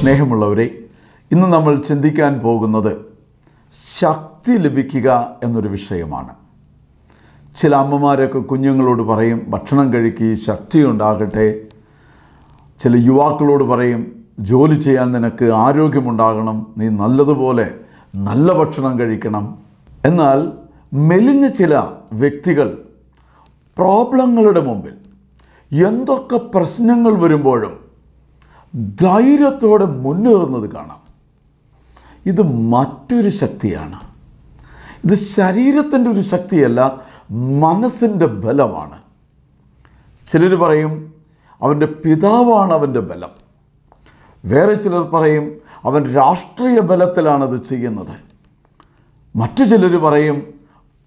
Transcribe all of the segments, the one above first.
സ്നേഹമുള്ളവരെ ഇന്ന് നമ്മൾ ചിന്തിക്കാൻ പോകുന്നത് ശക്തി ലഭിക്കുക എന്നൊരു വിഷയമാണ് ചില അമ്മമാരൊക്കെ കുഞ്ഞുങ്ങളോട് പറയും ഭക്ഷണം കഴിക്കി ശക്തി ഉണ്ടാകട്ടെ ചില യുവാക്കളോട് പറയും ജോലി ചെയ്യാൻ നിനക്ക് ആരോഗ്യമുണ്ടാകണം നീ നല്ലതുപോലെ നല്ല ഭക്ഷണം കഴിക്കണം എന്നാൽ മെലിഞ്ഞ ചില വ്യക്തികൾ പ്രോബ്ലങ്ങളുടെ മുമ്പിൽ എന്തൊക്കെ പ്രശ്നങ്ങൾ വരുമ്പോഴും ധൈര്യത്തോടെ മുന്നേറുന്നത് കാണാം ഇത് മറ്റൊരു ശക്തിയാണ് ഇത് ശരീരത്തിൻ്റെ ഒരു ശക്തിയല്ല മനസ്സിൻ്റെ ബലമാണ് ചിലർ പറയും അവൻ്റെ പിതാവാണ് അവൻ്റെ ബലം വേറെ ചിലർ പറയും അവൻ രാഷ്ട്രീയ ബലത്തിലാണത് അത് ചെയ്യുന്നത് മറ്റു ചിലർ പറയും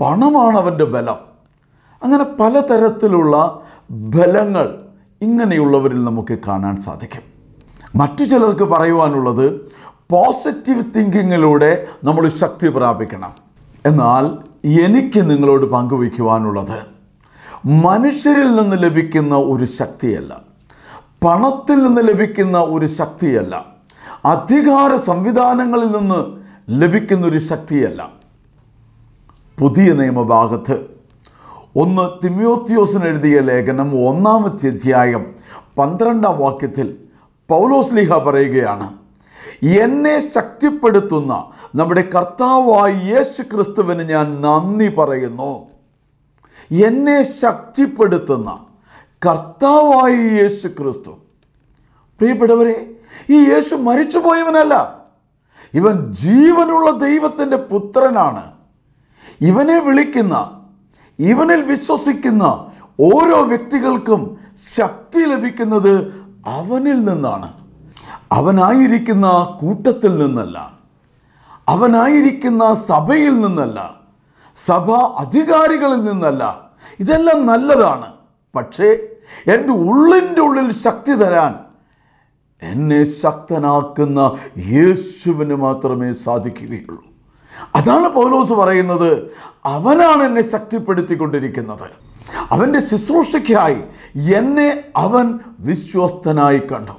പണമാണ് അവൻ്റെ ബലം അങ്ങനെ പലതരത്തിലുള്ള ബലങ്ങൾ ഇങ്ങനെയുള്ളവരിൽ നമുക്ക് കാണാൻ സാധിക്കും മറ്റു ചിലർക്ക് പറയുവാനുള്ളത് പോസിറ്റീവ് തിങ്കിങ്ങിലൂടെ നമ്മൾ ശക്തി പ്രാപിക്കണം എന്നാൽ എനിക്ക് നിങ്ങളോട് പങ്കുവയ്ക്കുവാനുള്ളത് മനുഷ്യരിൽ നിന്ന് ലഭിക്കുന്ന ഒരു ശക്തിയല്ല പണത്തിൽ നിന്ന് ലഭിക്കുന്ന ഒരു ശക്തിയല്ല അധികാര സംവിധാനങ്ങളിൽ നിന്ന് ലഭിക്കുന്ന ഒരു ശക്തിയല്ല പുതിയ നിയമഭാഗത്ത് ഒന്ന് തിമ്യോത്യോസിന് എഴുതിയ ലേഖനം ഒന്നാമത്തെ അധ്യായം പന്ത്രണ്ടാം വാക്യത്തിൽ പൗലോസ്ലിഹ പറയുകയാണ് എന്നെ ശക്തിപ്പെടുത്തുന്ന നമ്മുടെ കർത്താവായി യേശു ക്രിസ്തുവിന് ഞാൻ നന്ദി പറയുന്നു എന്നെ ശക്തിപ്പെടുത്തുന്ന കർത്താവായി യേശു ക്രിസ്തു പ്രിയപ്പെട്ടവരെ ഈ യേശു മരിച്ചുപോയവനല്ല ഇവൻ ജീവനുള്ള ദൈവത്തിൻ്റെ പുത്രനാണ് ഇവനെ വിളിക്കുന്ന ഇവനിൽ വിശ്വസിക്കുന്ന ഓരോ വ്യക്തികൾക്കും ശക്തി ലഭിക്കുന്നത് അവനിൽ നിന്നാണ് അവനായിരിക്കുന്ന കൂട്ടത്തിൽ നിന്നല്ല അവനായിരിക്കുന്ന സഭയിൽ നിന്നല്ല സഭ അധികാരികളിൽ നിന്നല്ല ഇതെല്ലാം നല്ലതാണ് പക്ഷേ എൻ്റെ ഉള്ളിൻ്റെ ഉള്ളിൽ ശക്തി തരാൻ എന്നെ ശക്തനാക്കുന്ന യേശുവിന് മാത്രമേ സാധിക്കുകയുള്ളൂ അതാണ് പൗലോസ് പറയുന്നത് അവനാണ് എന്നെ ശക്തിപ്പെടുത്തിക്കൊണ്ടിരിക്കുന്നത് അവൻ്റെ ശുശ്രൂഷയ്ക്കായി എന്നെ അവൻ വിശ്വസ്തനായി കണ്ടു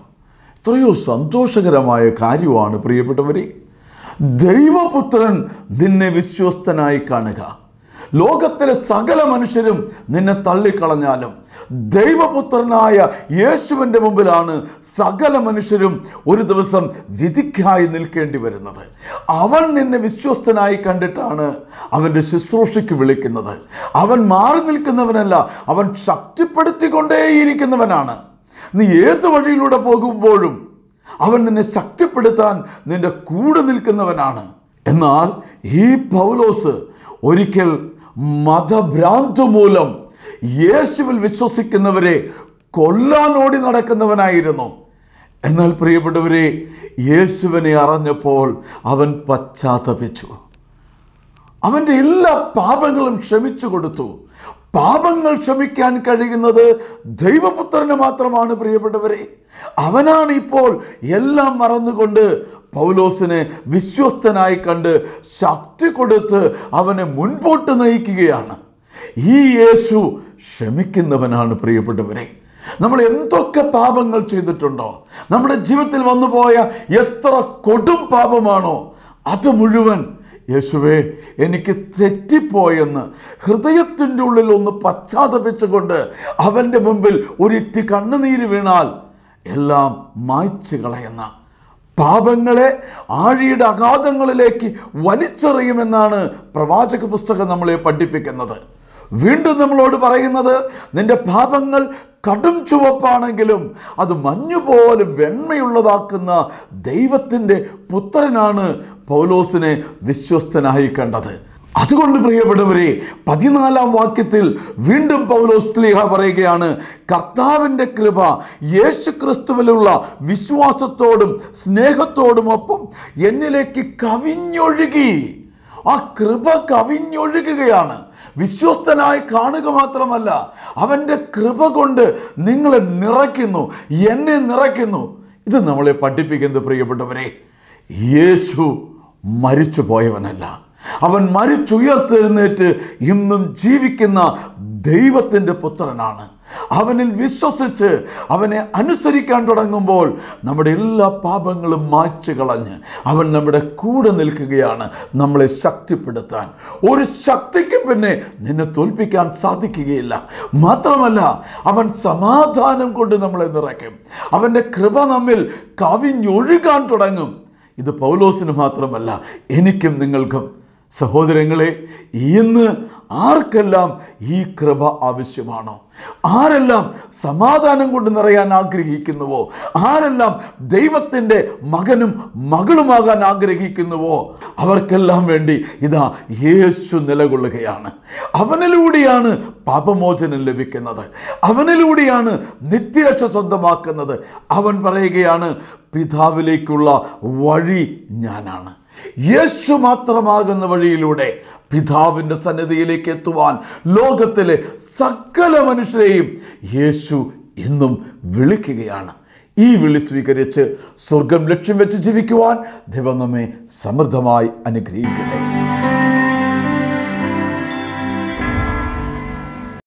എത്രയോ സന്തോഷകരമായ കാര്യമാണ് പ്രിയപ്പെട്ടവരെ ദൈവപുത്രൻ നിന്നെ വിശ്വസ്തനായി കാണുക ലോകത്തിലെ സകല മനുഷ്യരും നിന്നെ തള്ളിക്കളഞ്ഞാലും ദൈവപുത്രനായ യേശുവിൻ്റെ മുമ്പിലാണ് സകല മനുഷ്യരും ഒരു ദിവസം വിധിക്കായി നിൽക്കേണ്ടി വരുന്നത് അവൻ നിന്നെ വിശ്വസ്തനായി കണ്ടിട്ടാണ് അവൻ്റെ ശുശ്രൂഷയ്ക്ക് വിളിക്കുന്നത് അവൻ മാറി നിൽക്കുന്നവനല്ല അവൻ ശക്തിപ്പെടുത്തിക്കൊണ്ടേയിരിക്കുന്നവനാണ് നീ ഏത് വഴിയിലൂടെ പോകുമ്പോഴും അവൻ നിന്നെ ശക്തിപ്പെടുത്താൻ നിന്റെ കൂടെ നിൽക്കുന്നവനാണ് എന്നാൽ ഈ പൗലോസ് ഒരിക്കൽ മതഭ്രാന്ത് മൂലം യേശുവിൽ വിശ്വസിക്കുന്നവരെ ഓടി നടക്കുന്നവനായിരുന്നു എന്നാൽ പ്രിയപ്പെട്ടവരെ യേശുവിനെ അറിഞ്ഞപ്പോൾ അവൻ പശ്ചാത്തപിച്ചു അവൻ്റെ എല്ലാ പാപങ്ങളും ക്ഷമിച്ചു കൊടുത്തു പാപങ്ങൾ ക്ഷമിക്കാൻ കഴിയുന്നത് ദൈവപുത്രന് മാത്രമാണ് പ്രിയപ്പെട്ടവരെ അവനാണ് ഇപ്പോൾ എല്ലാം മറന്നുകൊണ്ട് പൗലോസിനെ വിശ്വസ്തനായി കണ്ട് ശക്തി കൊടുത്ത് അവനെ മുൻപോട്ട് നയിക്കുകയാണ് ഈ യേശു ക്ഷമിക്കുന്നവനാണ് പ്രിയപ്പെട്ടവരെ നമ്മൾ എന്തൊക്കെ പാപങ്ങൾ ചെയ്തിട്ടുണ്ടോ നമ്മുടെ ജീവിതത്തിൽ വന്നുപോയ എത്ര കൊടും പാപമാണോ അത് മുഴുവൻ യേശുവേ എനിക്ക് തെറ്റിപ്പോയെന്ന് ഹൃദയത്തിൻ്റെ ഉള്ളിൽ ഒന്ന് പശ്ചാത്തപിച്ചുകൊണ്ട് അവൻ്റെ മുമ്പിൽ ഒരിറ്റ് കണ്ണുനീര് വീണാൽ എല്ലാം മായ്ച്ചു കളയുന്ന പാപങ്ങളെ ആഴിയുടെ അഗാധങ്ങളിലേക്ക് വലിച്ചെറിയുമെന്നാണ് പ്രവാചക പുസ്തകം നമ്മളെ പഠിപ്പിക്കുന്നത് വീണ്ടും നമ്മളോട് പറയുന്നത് നിന്റെ പാപങ്ങൾ കടും ചുവപ്പാണെങ്കിലും അത് മഞ്ഞുപോലെ വെണ്മയുള്ളതാക്കുന്ന ദൈവത്തിൻ്റെ പുത്രനാണ് പൗലോസിനെ വിശ്വസ്തനായി കണ്ടത് അതുകൊണ്ട് പ്രിയപ്പെട്ടവരെ പതിനാലാം വാക്യത്തിൽ വീണ്ടും പൗലോസ് ലീഹ പറയുകയാണ് കർത്താവിൻ്റെ കൃപ യേശു ക്രിസ്തുവിലുള്ള വിശ്വാസത്തോടും സ്നേഹത്തോടും ഒപ്പം എന്നിലേക്ക് കവിഞ്ഞൊഴുകി ആ കൃപ കവിഞ്ഞൊഴുകുകയാണ് വിശ്വസ്തനായി കാണുക മാത്രമല്ല അവൻ്റെ കൃപ കൊണ്ട് നിങ്ങളെ നിറയ്ക്കുന്നു എന്നെ നിറയ്ക്കുന്നു ഇത് നമ്മളെ പഠിപ്പിക്കുന്നത് പ്രിയപ്പെട്ടവരെ യേശു മരിച്ചു പോയവനല്ല അവൻ മരിച്ചുയർത്തെഴുന്നേറ്റ് ഇന്നും ജീവിക്കുന്ന ദൈവത്തിൻ്റെ പുത്രനാണ് അവനിൽ വിശ്വസിച്ച് അവനെ അനുസരിക്കാൻ തുടങ്ങുമ്പോൾ നമ്മുടെ എല്ലാ പാപങ്ങളും മായ്ച്ചു കളഞ്ഞ് അവൻ നമ്മുടെ കൂടെ നിൽക്കുകയാണ് നമ്മളെ ശക്തിപ്പെടുത്താൻ ഒരു ശക്തിക്കും പിന്നെ നിന്നെ തോൽപ്പിക്കാൻ സാധിക്കുകയില്ല മാത്രമല്ല അവൻ സമാധാനം കൊണ്ട് നമ്മളെ നിറയ്ക്കും അവൻ്റെ കൃപ നമ്മിൽ കവിഞ്ഞൊഴുകാൻ തുടങ്ങും ഇത് പൗലോസിന് മാത്രമല്ല എനിക്കും നിങ്ങൾക്കും സഹോദരങ്ങളെ ഇന്ന് ആർക്കെല്ലാം ഈ കൃപ ആവശ്യമാണോ ആരെല്ലാം സമാധാനം കൊണ്ട് നിറയാൻ ആഗ്രഹിക്കുന്നുവോ ആരെല്ലാം ദൈവത്തിൻ്റെ മകനും മകളുമാകാൻ ആഗ്രഹിക്കുന്നുവോ അവർക്കെല്ലാം വേണ്ടി ഇതാ യേശു നിലകൊള്ളുകയാണ് അവനിലൂടെയാണ് പാപമോചനം ലഭിക്കുന്നത് അവനിലൂടെയാണ് നിത്യരക്ഷ സ്വന്തമാക്കുന്നത് അവൻ പറയുകയാണ് പിതാവിലേക്കുള്ള വഴി ഞാനാണ് യേശു മാത്രമാകുന്ന വഴിയിലൂടെ പിതാവിൻ്റെ സന്നിധിയിലേക്ക് എത്തുവാൻ ലോകത്തിലെ സകല മനുഷ്യരെയും യേശു ഇന്നും വിളിക്കുകയാണ് ഈ വിളി സ്വീകരിച്ച് സ്വർഗം ലക്ഷ്യം വെച്ച് ജീവിക്കുവാൻ ദൈവം നമ്മെ സമൃദ്ധമായി അനുഗ്രഹിക്കട്ടെ